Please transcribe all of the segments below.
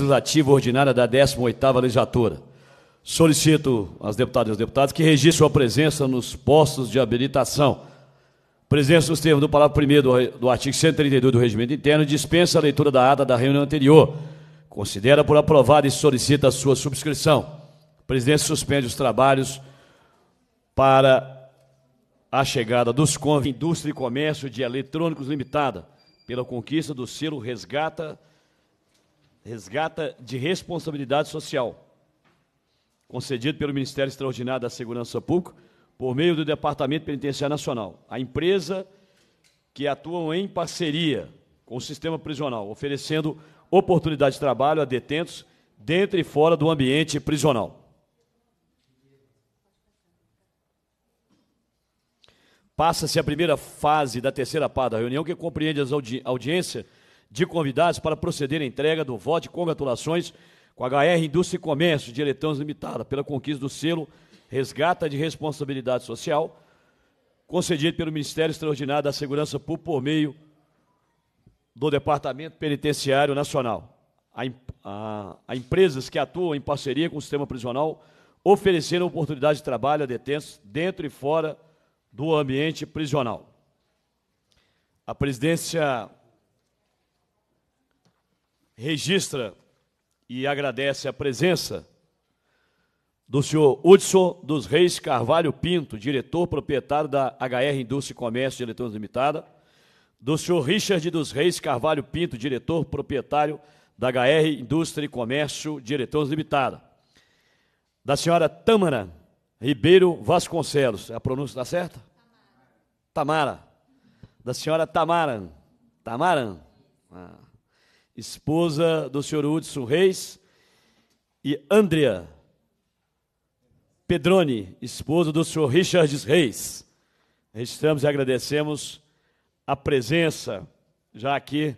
legislativa ordinária da 18ª legislatura. Solicito às deputadas e aos deputados que registrem a presença nos postos de habilitação. Presença nos termos do parágrafo 1 do artigo 132 do Regimento Interno dispensa a leitura da ata da reunião anterior. Considera por aprovada e solicita a sua subscrição. Presidente suspende os trabalhos para a chegada dos CONV Indústria e Comércio de Eletrônicos Limitada, pela conquista do selo Resgata resgata de responsabilidade social, concedido pelo Ministério Extraordinário da Segurança Pública, por meio do Departamento Penitenciário Nacional. A empresa que atuam em parceria com o sistema prisional, oferecendo oportunidade de trabalho a detentos dentro e fora do ambiente prisional. Passa-se a primeira fase da terceira parte da reunião, que compreende as audi audiência de convidados para proceder à entrega do voto de congratulações com a HR Indústria e Comércio de Eletrônicos Limitada pela conquista do selo Resgata de Responsabilidade Social, concedido pelo Ministério Extraordinário da Segurança Pública por meio do Departamento Penitenciário Nacional a, a, a empresas que atuam em parceria com o sistema prisional, oferecendo oportunidade de trabalho a detentos dentro e fora do ambiente prisional. A presidência registra e agradece a presença do senhor Hudson dos Reis Carvalho Pinto, diretor proprietário da HR Indústria e Comércio de Eletrônica Limitada, do senhor Richard dos Reis Carvalho Pinto, diretor proprietário da HR Indústria e Comércio de Eletrônica Limitada, da senhora Tâmara Ribeiro Vasconcelos, a pronúncia está certa? Tamara. Tamara. Da senhora Tamara. Tamara. Ah esposa do senhor Hudson Reis, e Andrea Pedroni, esposa do senhor Richard Reis. Registramos e agradecemos a presença já aqui,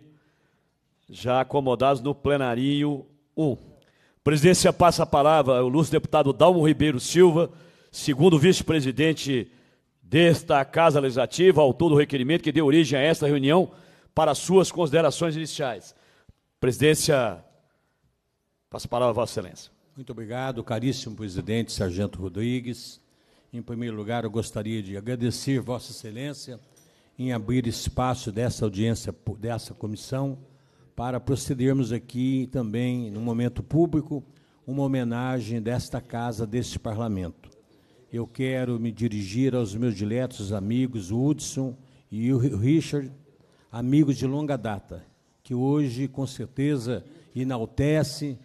já acomodados no plenarinho 1. Presidência passa a palavra ao ilustre deputado Dalmo Ribeiro Silva, segundo vice-presidente desta Casa Legislativa, autor do requerimento que deu origem a esta reunião, para suas considerações iniciais. Presidência, passo a palavra a Vossa Excelência. Muito obrigado, caríssimo presidente Sargento Rodrigues. Em primeiro lugar, eu gostaria de agradecer Vossa Excelência em abrir espaço dessa audiência, dessa comissão, para procedermos aqui também, no momento público, uma homenagem desta casa, deste parlamento. Eu quero me dirigir aos meus diletos amigos Hudson e o Richard, amigos de longa data, que hoje, com certeza, enaltece,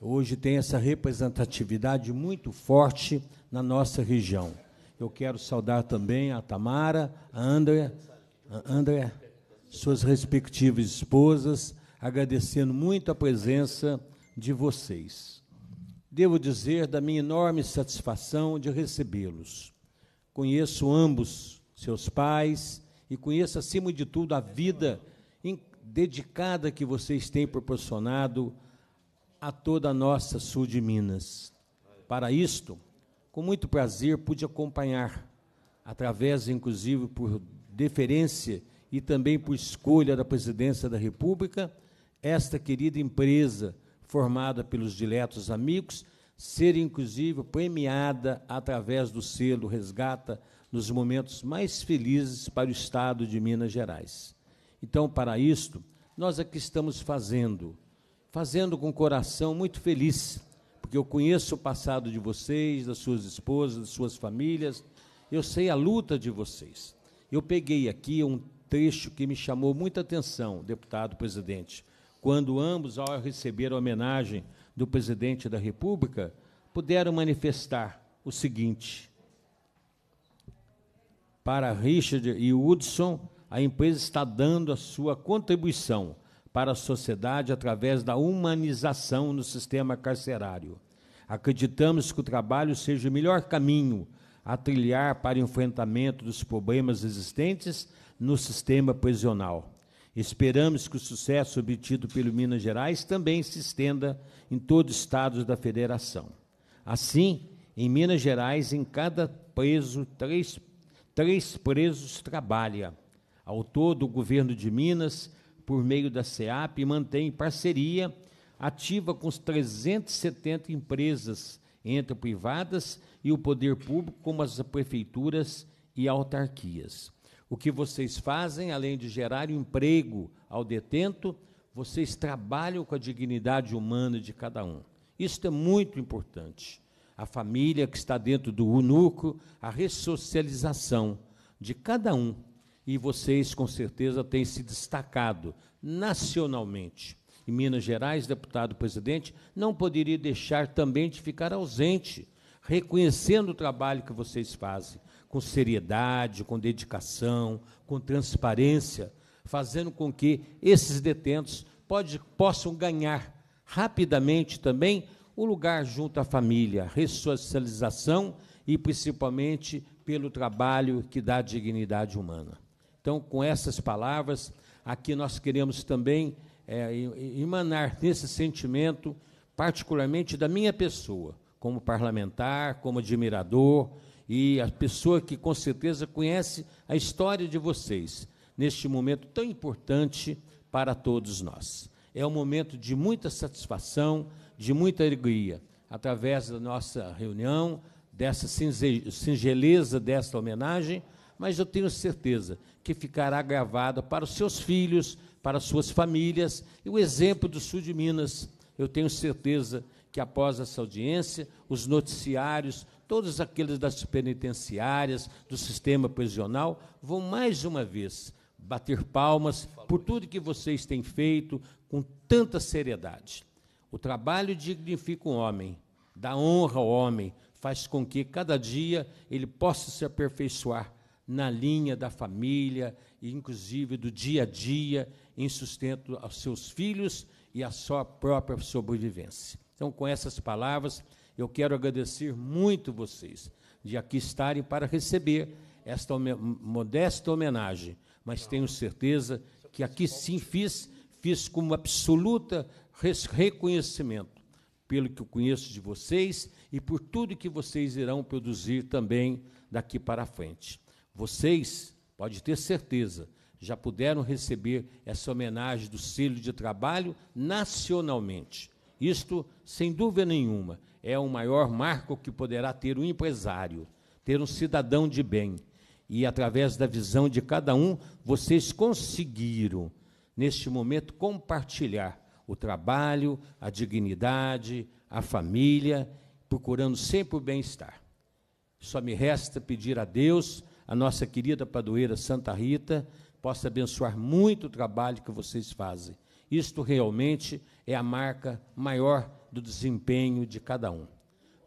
hoje tem essa representatividade muito forte na nossa região. Eu quero saudar também a Tamara, a André, a André suas respectivas esposas, agradecendo muito a presença de vocês. Devo dizer da minha enorme satisfação de recebê-los. Conheço ambos, seus pais, e conheço, acima de tudo, a vida incrível dedicada que vocês têm proporcionado a toda a nossa sul de Minas. Para isto, com muito prazer pude acompanhar, através, inclusive, por deferência e também por escolha da Presidência da República, esta querida empresa formada pelos diletos amigos ser, inclusive, premiada através do selo Resgata nos momentos mais felizes para o Estado de Minas Gerais. Então, para isto, nós aqui é estamos fazendo, fazendo com o coração muito feliz, porque eu conheço o passado de vocês, das suas esposas, das suas famílias, eu sei a luta de vocês. Eu peguei aqui um trecho que me chamou muita atenção, deputado presidente, quando ambos, ao receber a homenagem do presidente da República, puderam manifestar o seguinte: para Richard e Woodson, a empresa está dando a sua contribuição para a sociedade através da humanização no sistema carcerário. Acreditamos que o trabalho seja o melhor caminho a trilhar para o enfrentamento dos problemas existentes no sistema prisional. Esperamos que o sucesso obtido pelo Minas Gerais também se estenda em todos os estados da federação. Assim, em Minas Gerais, em cada preso, três, três presos trabalha ao todo, o governo de Minas, por meio da SEAP, mantém parceria ativa com 370 empresas, entre privadas e o poder público, como as prefeituras e autarquias. O que vocês fazem, além de gerar emprego ao detento, vocês trabalham com a dignidade humana de cada um. Isso é muito importante. A família que está dentro do Unuco, a ressocialização de cada um e vocês com certeza têm se destacado nacionalmente. Em Minas Gerais, deputado presidente, não poderia deixar também de ficar ausente, reconhecendo o trabalho que vocês fazem, com seriedade, com dedicação, com transparência, fazendo com que esses detentos pode, possam ganhar rapidamente também o lugar junto à família, ressocialização e principalmente pelo trabalho que dá dignidade humana. Então, com essas palavras, aqui nós queremos também é, emanar nesse sentimento, particularmente da minha pessoa, como parlamentar, como admirador e a pessoa que com certeza conhece a história de vocês neste momento tão importante para todos nós. É um momento de muita satisfação, de muita alegria, através da nossa reunião, dessa singeleza desta homenagem, mas eu tenho certeza que ficará gravada para os seus filhos, para as suas famílias e o exemplo do sul de Minas. Eu tenho certeza que após essa audiência, os noticiários, todos aqueles das penitenciárias, do sistema prisional, vão mais uma vez bater palmas por tudo que vocês têm feito com tanta seriedade. O trabalho dignifica o homem, dá honra ao homem, faz com que cada dia ele possa se aperfeiçoar na linha da família e, inclusive, do dia a dia em sustento aos seus filhos e à sua própria sobrevivência. Então, com essas palavras, eu quero agradecer muito vocês de aqui estarem para receber esta modesta homenagem, mas tenho certeza que aqui sim fiz, fiz com absoluta reconhecimento pelo que eu conheço de vocês e por tudo que vocês irão produzir também daqui para frente. Vocês, pode ter certeza, já puderam receber essa homenagem do selo de Trabalho nacionalmente. Isto, sem dúvida nenhuma, é o maior marco que poderá ter um empresário, ter um cidadão de bem. E através da visão de cada um, vocês conseguiram, neste momento, compartilhar o trabalho, a dignidade, a família, procurando sempre o bem-estar. Só me resta pedir a Deus a nossa querida padroeira Santa Rita possa abençoar muito o trabalho que vocês fazem. Isto realmente é a marca maior do desempenho de cada um.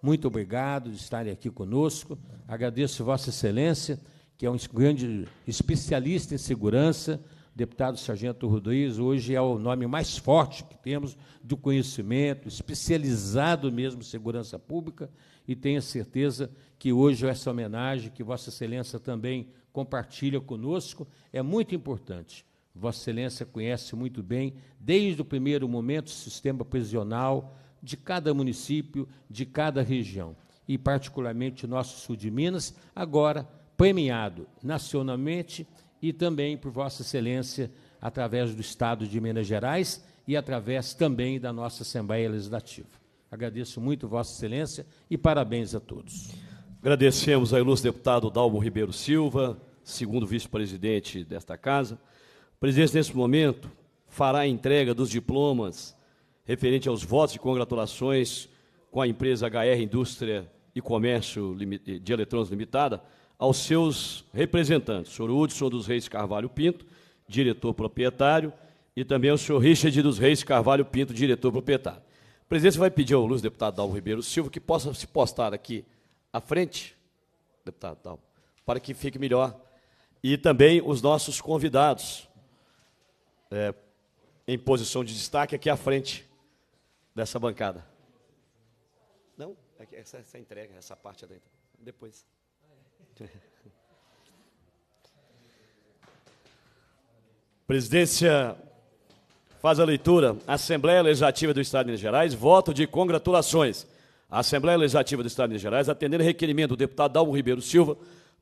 Muito obrigado de estarem aqui conosco. Agradeço Vossa Excelência, que é um grande especialista em segurança, deputado Sargento Rodrigues, hoje é o nome mais forte que temos do conhecimento, especializado mesmo em segurança pública, e tenho certeza que hoje essa homenagem que Vossa Excelência também compartilha conosco é muito importante. Vossa Excelência conhece muito bem, desde o primeiro momento, o sistema prisional de cada município, de cada região, e particularmente nosso sul de Minas, agora premiado nacionalmente e também por Vossa Excelência através do Estado de Minas Gerais e através também da nossa Assembleia Legislativa. Agradeço muito Vossa Excelência e parabéns a todos. Agradecemos ao ilustre deputado Dalmo Ribeiro Silva, segundo vice-presidente desta casa. O presidente, nesse momento, fará a entrega dos diplomas referente aos votos de congratulações com a empresa HR Indústria e Comércio de Eletrônicos Limitada, aos seus representantes, o senhor Hudson dos Reis Carvalho Pinto, diretor proprietário, e também o senhor Richard dos Reis Carvalho Pinto, diretor proprietário. O presidente vai pedir ao Luz, deputado Dalvo Ribeiro Silva, que possa se postar aqui à frente, deputado Dalvo, para que fique melhor. E também os nossos convidados, é, em posição de destaque, aqui à frente dessa bancada. Não, é essa, essa entrega, essa parte é dentro. Depois. Presidência faz a leitura. Assembleia Legislativa do Estado de Minas Gerais, voto de congratulações. A Assembleia Legislativa do Estado de Minas Gerais, atendendo requerimento do deputado Dalmo Ribeiro Silva,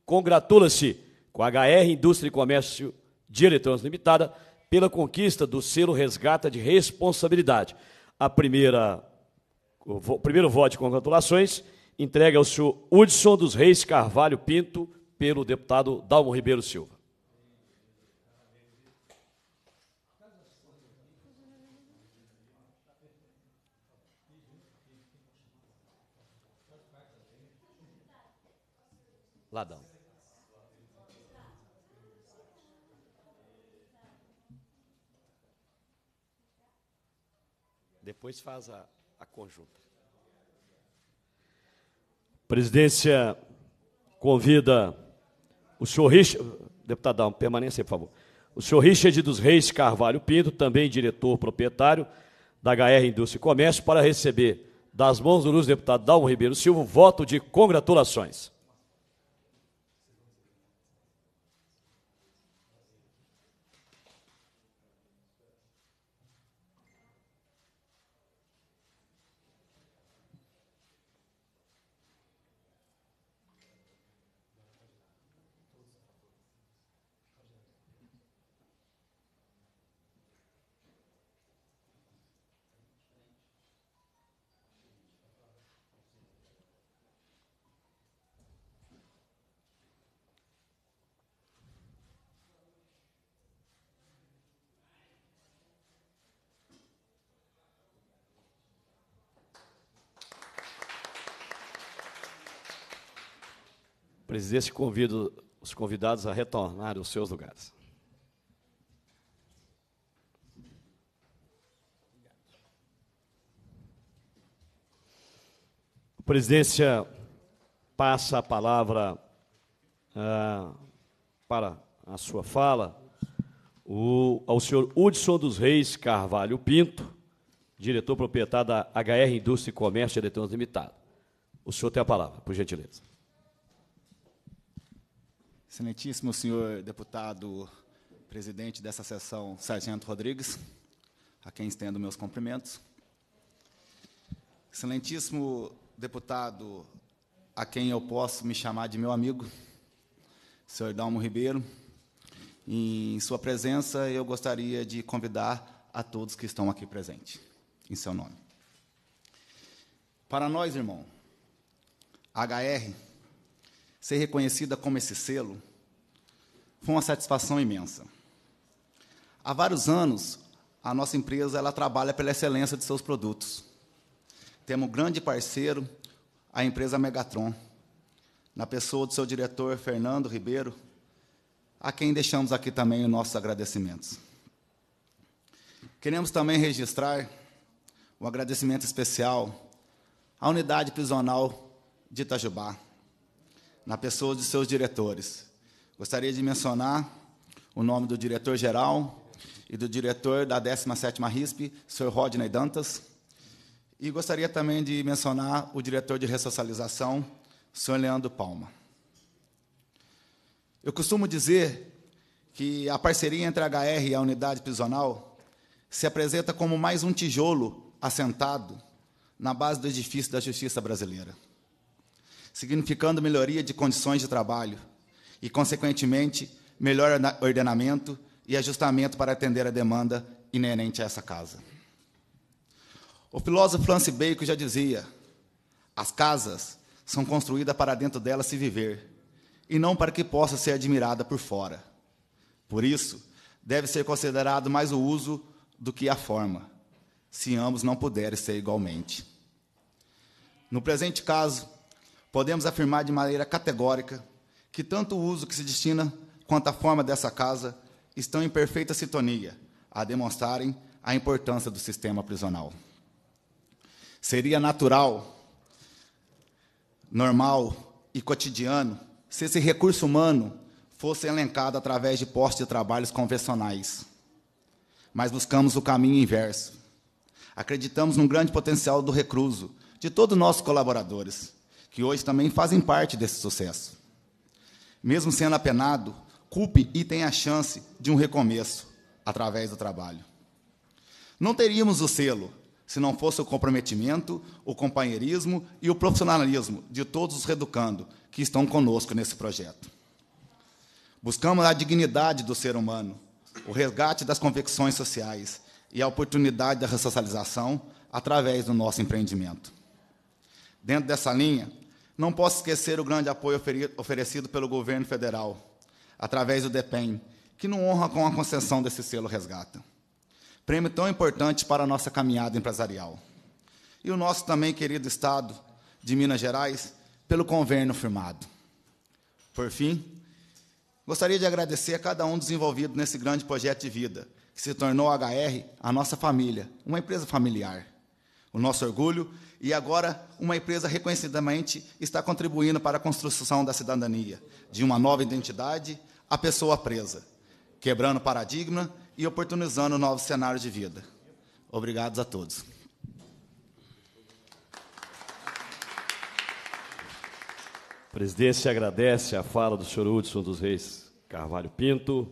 congratula-se com a HR Indústria e Comércio de Eletrônicos Limitada pela conquista do selo resgata de responsabilidade. A primeira, o primeiro voto de congratulações entregue ao senhor Hudson dos Reis Carvalho Pinto, pelo deputado Dalmo Ribeiro Silva. Ladão. Depois faz a, a conjunta presidência convida o senhor Richard, deputadão, por favor. O senhor Richard dos Reis Carvalho Pinto, também diretor proprietário da HR Indústria e Comércio, para receber das mãos do Luz deputado Dalmo Ribeiro Silva voto de congratulações. Presidente, convido os convidados a retornar aos seus lugares. A presidência passa a palavra ah, para a sua fala o, ao senhor Hudson dos Reis Carvalho Pinto, diretor proprietário da HR Indústria e Comércio Eletrônico Limitado. O senhor tem a palavra, por gentileza. Excelentíssimo senhor deputado presidente dessa sessão, Sargento Rodrigues, a quem estendo meus cumprimentos. Excelentíssimo deputado, a quem eu posso me chamar de meu amigo, senhor Dalmo Ribeiro. Em sua presença, eu gostaria de convidar a todos que estão aqui presentes, em seu nome. Para nós, irmão, HR ser reconhecida como esse selo foi uma satisfação imensa. Há vários anos, a nossa empresa ela trabalha pela excelência de seus produtos. Temos um grande parceiro, a empresa Megatron, na pessoa do seu diretor Fernando Ribeiro, a quem deixamos aqui também os nossos agradecimentos. Queremos também registrar um agradecimento especial à unidade prisional de Itajubá, na pessoa de seus diretores. Gostaria de mencionar o nome do diretor-geral e do diretor da 17ª RISP, Sr. Rodney Dantas, e gostaria também de mencionar o diretor de ressocialização, Sr. Leandro Palma. Eu costumo dizer que a parceria entre a HR e a unidade prisional se apresenta como mais um tijolo assentado na base do edifício da justiça brasileira significando melhoria de condições de trabalho e, consequentemente, melhor ordenamento e ajustamento para atender a demanda inerente a essa casa. O filósofo Francis Bacon já dizia: as casas são construídas para dentro delas se viver e não para que possa ser admirada por fora. Por isso, deve ser considerado mais o uso do que a forma, se ambos não puderem ser igualmente. No presente caso, podemos afirmar de maneira categórica que tanto o uso que se destina quanto a forma dessa casa estão em perfeita sintonia a demonstrarem a importância do sistema prisional. Seria natural, normal e cotidiano se esse recurso humano fosse elencado através de postos de trabalhos convencionais. Mas buscamos o caminho inverso. Acreditamos num grande potencial do recluso, de todos os nossos colaboradores que hoje também fazem parte desse sucesso. Mesmo sendo apenado, culpe e tenha a chance de um recomeço através do trabalho. Não teríamos o selo se não fosse o comprometimento, o companheirismo e o profissionalismo de todos os reeducando que estão conosco nesse projeto. Buscamos a dignidade do ser humano, o resgate das convicções sociais e a oportunidade da ressocialização através do nosso empreendimento. Dentro dessa linha, não posso esquecer o grande apoio oferecido pelo governo federal, através do DEPEN, que não honra com a concessão desse selo resgata. Prêmio tão importante para a nossa caminhada empresarial. E o nosso também querido Estado de Minas Gerais, pelo convênio firmado. Por fim, gostaria de agradecer a cada um dos envolvidos nesse grande projeto de vida, que se tornou a HR, a nossa família, uma empresa familiar o nosso orgulho, e agora uma empresa reconhecidamente está contribuindo para a construção da cidadania, de uma nova identidade à pessoa presa, quebrando paradigma e oportunizando novos cenários de vida. Obrigados a todos. A presidência agradece a fala do senhor Hudson dos Reis Carvalho Pinto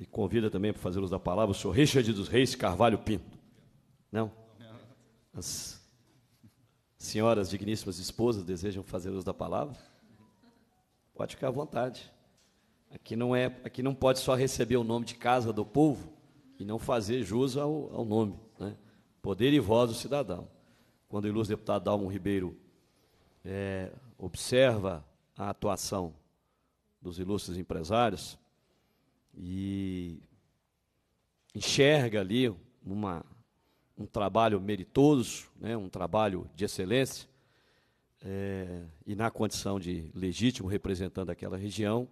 e convida também para fazer uso da palavra o senhor Richard dos Reis Carvalho Pinto. Não? As senhoras digníssimas esposas desejam fazer uso da palavra? Pode ficar à vontade. Aqui não é, aqui não pode só receber o nome de casa do povo e não fazer jus ao, ao nome, né? Poder e voz do cidadão. Quando o ilustre deputado Dalmo Ribeiro é, observa a atuação dos ilustres empresários e enxerga ali uma um trabalho meritoso, né, um trabalho de excelência, é, e na condição de legítimo representando aquela região,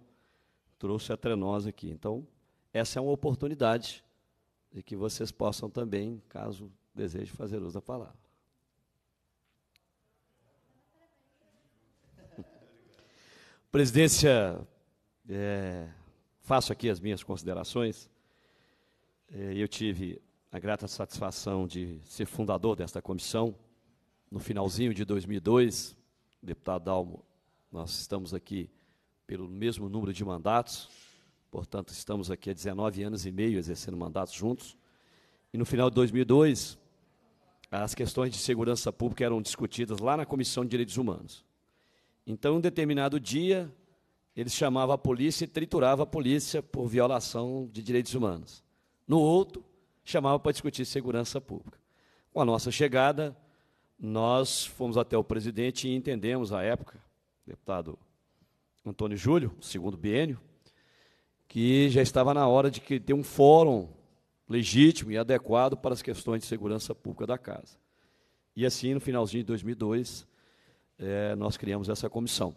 trouxe a Trenós aqui. Então, essa é uma oportunidade de que vocês possam também, caso deseje, fazer uso da palavra. Presidência, é, faço aqui as minhas considerações. É, eu tive a grata satisfação de ser fundador desta comissão. No finalzinho de 2002, deputado Dalmo, nós estamos aqui pelo mesmo número de mandatos, portanto, estamos aqui há 19 anos e meio exercendo mandatos juntos. E no final de 2002, as questões de segurança pública eram discutidas lá na Comissão de Direitos Humanos. Então, um determinado dia, eles chamavam a polícia e triturava a polícia por violação de direitos humanos. No outro, chamava para discutir segurança pública. Com a nossa chegada, nós fomos até o presidente e entendemos, à época, deputado Antônio Júlio, segundo biênio, que já estava na hora de que ter um fórum legítimo e adequado para as questões de segurança pública da casa. E assim, no finalzinho de 2002, é, eh, nós criamos essa comissão.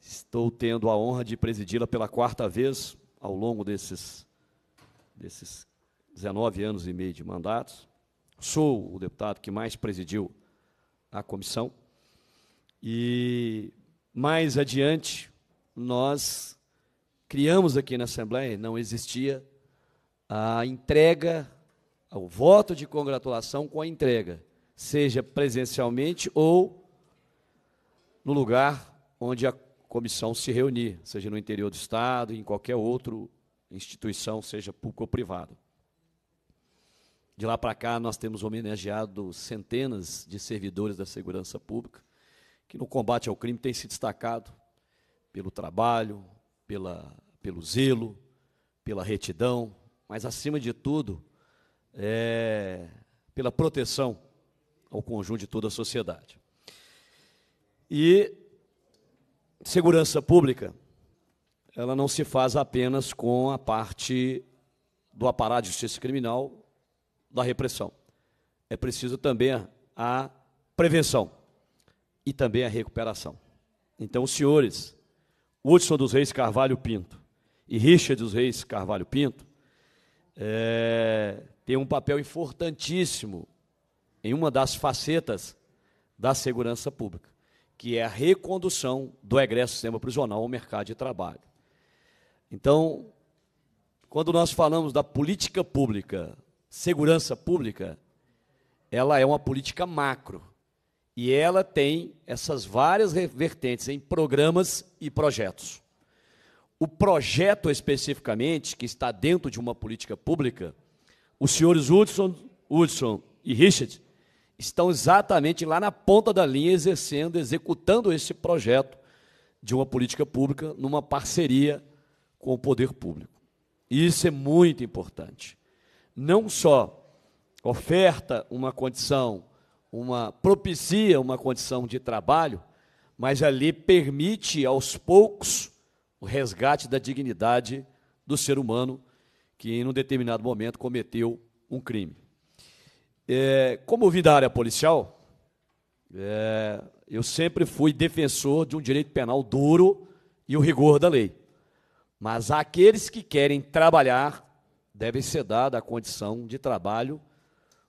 Estou tendo a honra de presidi-la pela quarta vez ao longo desses, desses 19 anos e meio de mandatos, sou o deputado que mais presidiu a comissão. E mais adiante, nós criamos aqui na Assembleia, não existia a entrega, o voto de congratulação com a entrega, seja presencialmente ou no lugar onde a comissão se reunir, seja no interior do Estado, em qualquer outra instituição, seja pública ou privada. De lá para cá, nós temos homenageado centenas de servidores da segurança pública que, no combate ao crime, têm se destacado pelo trabalho, pela, pelo zelo, pela retidão, mas, acima de tudo, é, pela proteção ao conjunto de toda a sociedade. E segurança pública, ela não se faz apenas com a parte do aparato de justiça criminal da repressão. É preciso também a prevenção e também a recuperação. Então, os senhores Hudson dos Reis Carvalho Pinto e Richard dos Reis Carvalho Pinto é, têm um papel importantíssimo em uma das facetas da segurança pública, que é a recondução do egresso do sistema prisional ao mercado de trabalho. Então, quando nós falamos da política pública segurança pública, ela é uma política macro. E ela tem essas várias vertentes em programas e projetos. O projeto especificamente, que está dentro de uma política pública, os senhores Hudson, Hudson e Richard estão exatamente lá na ponta da linha, exercendo, executando esse projeto de uma política pública numa parceria com o poder público. E isso é muito importante não só oferta uma condição, uma propicia uma condição de trabalho, mas ali permite aos poucos o resgate da dignidade do ser humano que em um determinado momento cometeu um crime. É, como vim da área policial, é, eu sempre fui defensor de um direito penal duro e o rigor da lei. Mas aqueles que querem trabalhar deve ser dada a condição de trabalho,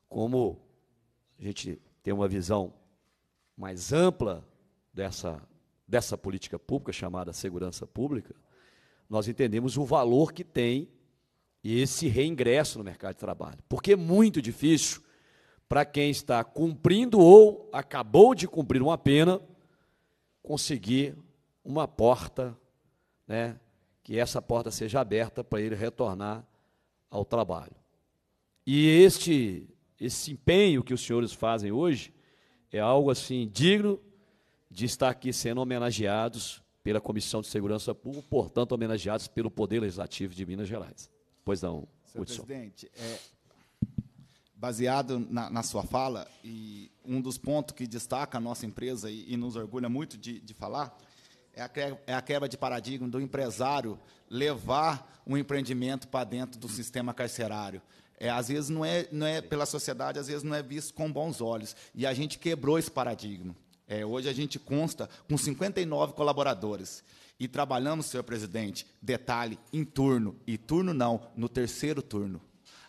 como a gente tem uma visão mais ampla dessa, dessa política pública chamada segurança pública, nós entendemos o valor que tem esse reingresso no mercado de trabalho. Porque é muito difícil para quem está cumprindo ou acabou de cumprir uma pena conseguir uma porta, né, que essa porta seja aberta para ele retornar ao trabalho. E este esse empenho que os senhores fazem hoje é algo assim digno de estar aqui sendo homenageados pela Comissão de Segurança Pública, portanto homenageados pelo Poder Legislativo de Minas Gerais. Pois não, Senhor Hudson. presidente, é, baseado na, na, sua fala e um dos pontos que destaca a nossa empresa e, e nos orgulha muito de, de falar é, é a quebra de paradigma do empresário levar um empreendimento para dentro do sistema carcerário. É, às vezes não é, não é pela sociedade, às vezes não é visto com bons olhos. E a gente quebrou esse paradigma. É, hoje a gente consta com 59 colaboradores. E trabalhamos, senhor presidente, detalhe, em turno. E turno não, no terceiro turno.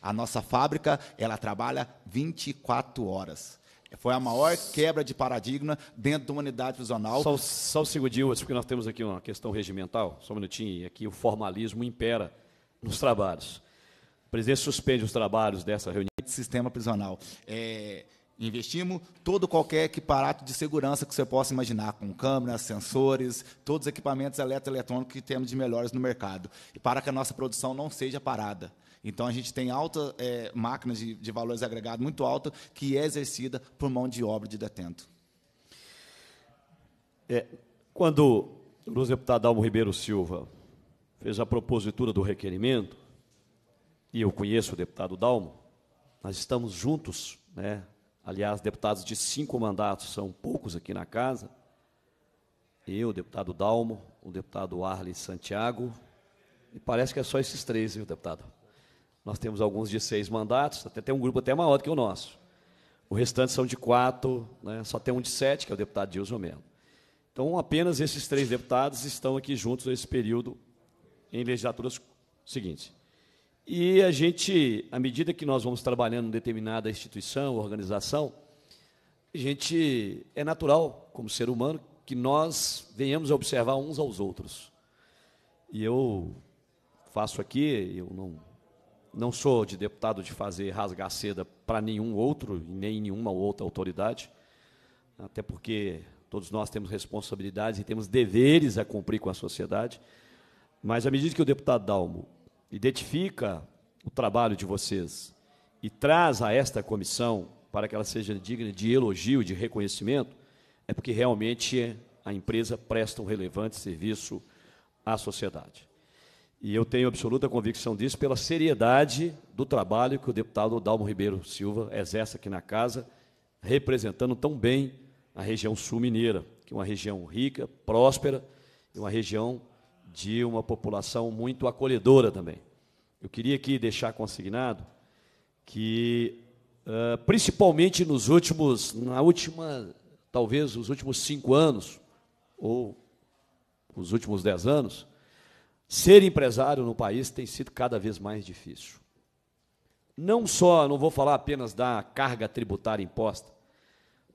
A nossa fábrica, ela trabalha 24 horas. Foi a maior quebra de paradigma dentro da humanidade prisional. Só, só um segundinho, porque nós temos aqui uma questão regimental, só um minutinho, e aqui o formalismo impera nos trabalhos. O presidente suspende os trabalhos dessa reunião. Sistema prisional. É, investimos todo qualquer equiparato de segurança que você possa imaginar, com câmeras, sensores, todos os equipamentos eletroeletrônicos que temos de melhores no mercado, para que a nossa produção não seja parada. Então a gente tem alta é, máquinas de, de valores agregados muito alta que é exercida por mão de obra de detento. É, quando o deputado Almo Ribeiro Silva fez a propositura do requerimento, e eu conheço o deputado Dalmo, nós estamos juntos, né? aliás, deputados de cinco mandatos são poucos aqui na casa, eu, o deputado Dalmo, o deputado Arlen Santiago, e parece que é só esses três, viu, deputado? Nós temos alguns de seis mandatos, até tem um grupo até maior do que o nosso. O restante são de quatro, né? só tem um de sete, que é o deputado Dilson Melo. Então, apenas esses três deputados estão aqui juntos nesse período, em legislaturas seguintes. E a gente, à medida que nós vamos trabalhando em determinada instituição, organização, a gente é natural, como ser humano, que nós venhamos a observar uns aos outros. E eu faço aqui, eu não não sou de deputado de fazer rasgar seda para nenhum outro, e nem nenhuma outra autoridade, até porque todos nós temos responsabilidades e temos deveres a cumprir com a sociedade. Mas à medida que o deputado Dalmo identifica o trabalho de vocês e traz a esta comissão para que ela seja digna de elogio, de reconhecimento, é porque realmente a empresa presta um relevante serviço à sociedade. E eu tenho absoluta convicção disso pela seriedade do trabalho que o deputado Dalmo Ribeiro Silva exerce aqui na casa, representando tão bem a região sul mineira, que é uma região rica, próspera e uma região de uma população muito acolhedora também. Eu queria aqui deixar consignado que, principalmente nos últimos, na última, talvez os últimos cinco anos ou os últimos dez anos, Ser empresário no país tem sido cada vez mais difícil. Não só, não vou falar apenas da carga tributária imposta,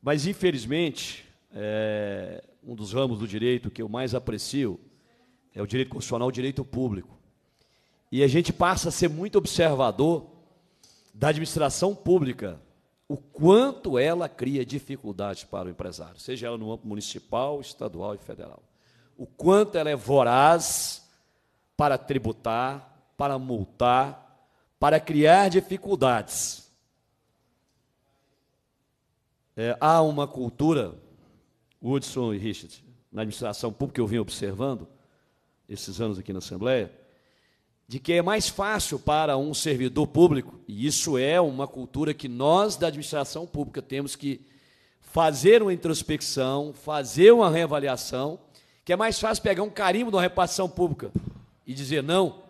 mas infelizmente, é, um dos ramos do direito que eu mais aprecio é o direito constitucional, o direito público. E a gente passa a ser muito observador da administração pública, o quanto ela cria dificuldades para o empresário, seja ela no âmbito municipal, estadual e federal. O quanto ela é voraz para tributar, para multar, para criar dificuldades. É, há uma cultura, Woodson e Richard, na administração pública, que eu vim observando esses anos aqui na Assembleia, de que é mais fácil para um servidor público, e isso é uma cultura que nós da administração pública temos que fazer uma introspecção, fazer uma reavaliação, que é mais fácil pegar um carimbo de uma repartição pública e dizer não,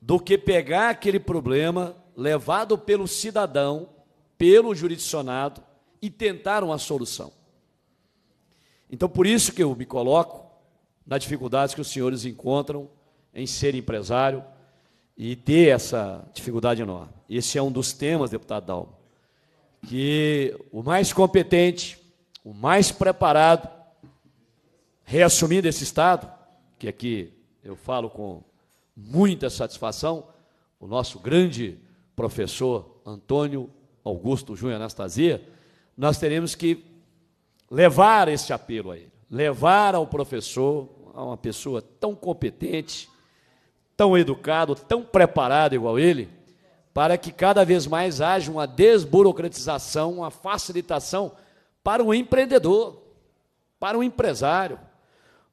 do que pegar aquele problema levado pelo cidadão, pelo jurisdicionado e tentar uma solução. Então, por isso que eu me coloco nas dificuldades que os senhores encontram em ser empresário e ter essa dificuldade enorme. Esse é um dos temas, deputado Dalmo, que o mais competente, o mais preparado, reassumindo esse Estado, que aqui eu falo com muita satisfação, o nosso grande professor Antônio Augusto Júnior Anastasia, nós teremos que levar esse apelo a ele, levar ao professor, a uma pessoa tão competente, tão educado, tão preparado igual ele, para que cada vez mais haja uma desburocratização, uma facilitação para o empreendedor, para o empresário,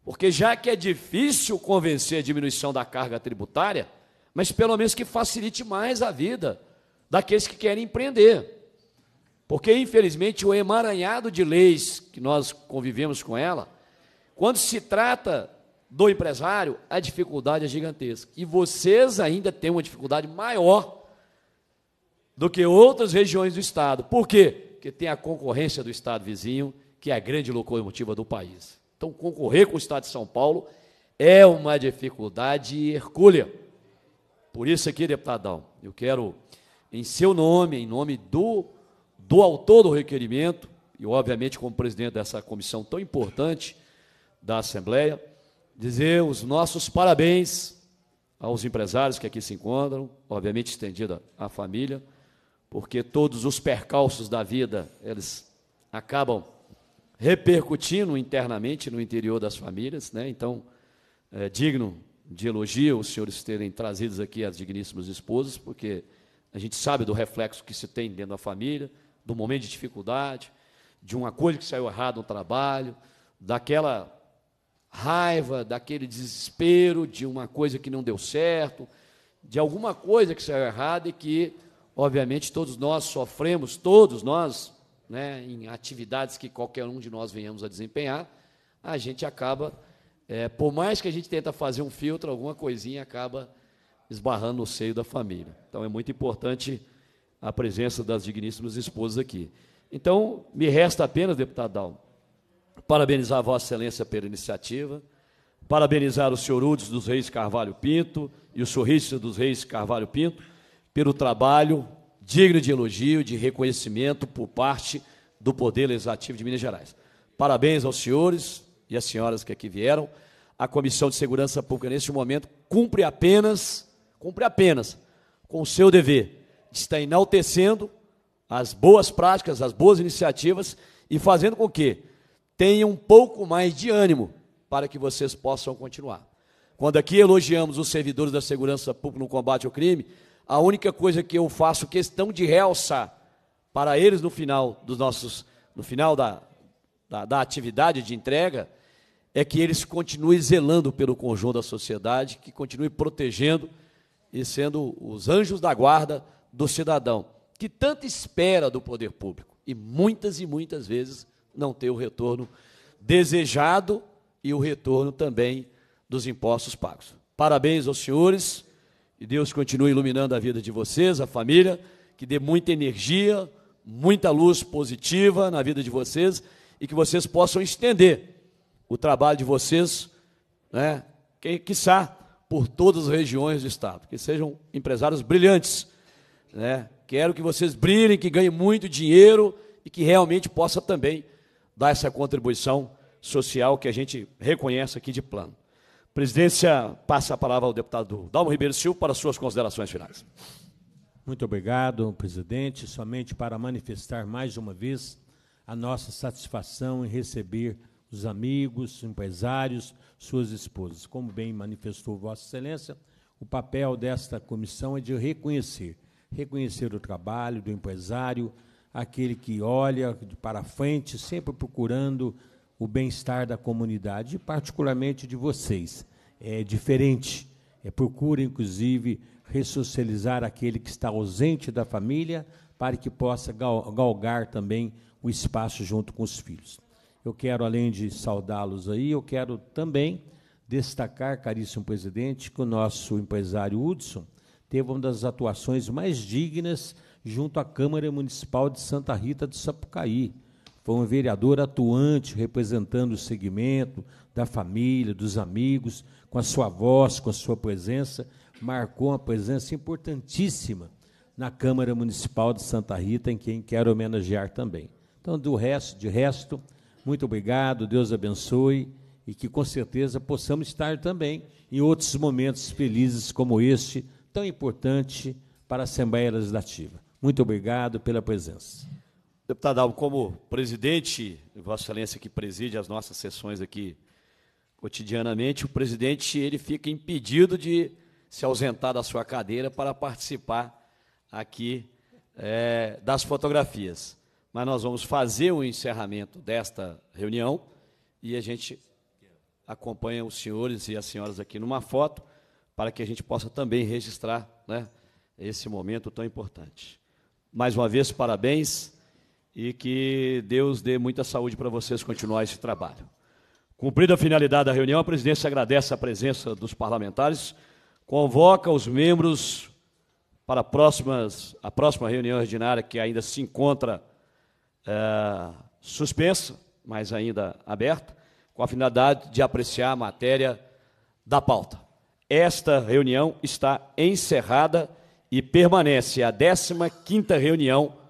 porque já que é difícil convencer a diminuição da carga tributária, mas pelo menos que facilite mais a vida daqueles que querem empreender. Porque, infelizmente, o emaranhado de leis que nós convivemos com ela, quando se trata do empresário, a dificuldade é gigantesca. E vocês ainda têm uma dificuldade maior do que outras regiões do Estado. Por quê? Porque tem a concorrência do Estado vizinho, que é a grande locomotiva do país. Então, concorrer com o Estado de São Paulo é uma dificuldade hercúlea. Por isso aqui, deputadão, eu quero, em seu nome, em nome do, do autor do requerimento, e obviamente como presidente dessa comissão tão importante da Assembleia, dizer os nossos parabéns aos empresários que aqui se encontram, obviamente estendida à família, porque todos os percalços da vida, eles acabam repercutindo internamente no interior das famílias. Né? Então, é digno de elogio os senhores terem trazidos aqui as digníssimas esposas, porque a gente sabe do reflexo que se tem dentro da família, do momento de dificuldade, de uma coisa que saiu errada no trabalho, daquela raiva, daquele desespero de uma coisa que não deu certo, de alguma coisa que saiu errada e que, obviamente, todos nós sofremos, todos nós né, em atividades que qualquer um de nós venhamos a desempenhar, a gente acaba, é, por mais que a gente tenta fazer um filtro, alguma coisinha acaba esbarrando no seio da família. Então é muito importante a presença das digníssimas esposas aqui. Então, me resta apenas, deputado Dalmo, parabenizar a Vossa Excelência pela iniciativa, parabenizar o senhor Udes dos Reis Carvalho Pinto e o sorriso dos Reis Carvalho Pinto pelo trabalho digno de elogio, de reconhecimento por parte do Poder Legislativo de Minas Gerais. Parabéns aos senhores e às senhoras que aqui vieram. A Comissão de Segurança Pública, neste momento, cumpre apenas, cumpre apenas com o seu dever de estar enaltecendo as boas práticas, as boas iniciativas e fazendo com que tenha um pouco mais de ânimo para que vocês possam continuar. Quando aqui elogiamos os servidores da segurança pública no combate ao crime, a única coisa que eu faço questão de realçar para eles no final dos nossos, no final da, da, da atividade de entrega, é que eles continuem zelando pelo conjunto da sociedade, que continue protegendo e sendo os anjos da guarda do cidadão, que tanto espera do poder público e muitas e muitas vezes não tem o retorno desejado e o retorno também dos impostos pagos. Parabéns aos senhores e Deus continue iluminando a vida de vocês, a família, que dê muita energia, muita luz positiva na vida de vocês e que vocês possam estender o trabalho de vocês, né, que, quiçá, por todas as regiões do Estado. Que sejam empresários brilhantes. Né? Quero que vocês brilhem, que ganhem muito dinheiro e que realmente possa também dar essa contribuição social que a gente reconhece aqui de plano. Presidência, passa a palavra ao deputado Dalmo Ribeiro Silva para suas considerações finais. Muito obrigado, presidente. Somente para manifestar mais uma vez a nossa satisfação em receber os amigos, empresários, suas esposas. Como bem manifestou Vossa Excelência, o papel desta comissão é de reconhecer reconhecer o trabalho do empresário, aquele que olha para frente, sempre procurando o bem-estar da comunidade, particularmente de vocês. É diferente. É, procura, inclusive, ressocializar aquele que está ausente da família para que possa galgar também o espaço junto com os filhos. Eu quero, além de saudá-los aí, eu quero também destacar, caríssimo presidente, que o nosso empresário Hudson teve uma das atuações mais dignas junto à Câmara Municipal de Santa Rita de Sapucaí foi um vereador atuante, representando o segmento da família, dos amigos, com a sua voz, com a sua presença, marcou uma presença importantíssima na Câmara Municipal de Santa Rita, em quem quero homenagear também. Então, do resto, de resto, muito obrigado, Deus abençoe e que com certeza possamos estar também em outros momentos felizes como este, tão importante para a Assembleia Legislativa. Muito obrigado pela presença. Deputado Alvo, como presidente, Vossa Excelência que preside as nossas sessões aqui cotidianamente, o presidente ele fica impedido de se ausentar da sua cadeira para participar aqui é, das fotografias. Mas nós vamos fazer o encerramento desta reunião e a gente acompanha os senhores e as senhoras aqui numa foto para que a gente possa também registrar né, esse momento tão importante. Mais uma vez, parabéns e que Deus dê muita saúde para vocês continuar esse trabalho. Cumprida a finalidade da reunião, a presidência agradece a presença dos parlamentares, convoca os membros para próximas, a próxima reunião ordinária, que ainda se encontra é, suspensa, mas ainda aberta, com a finalidade de apreciar a matéria da pauta. Esta reunião está encerrada e permanece a 15ª reunião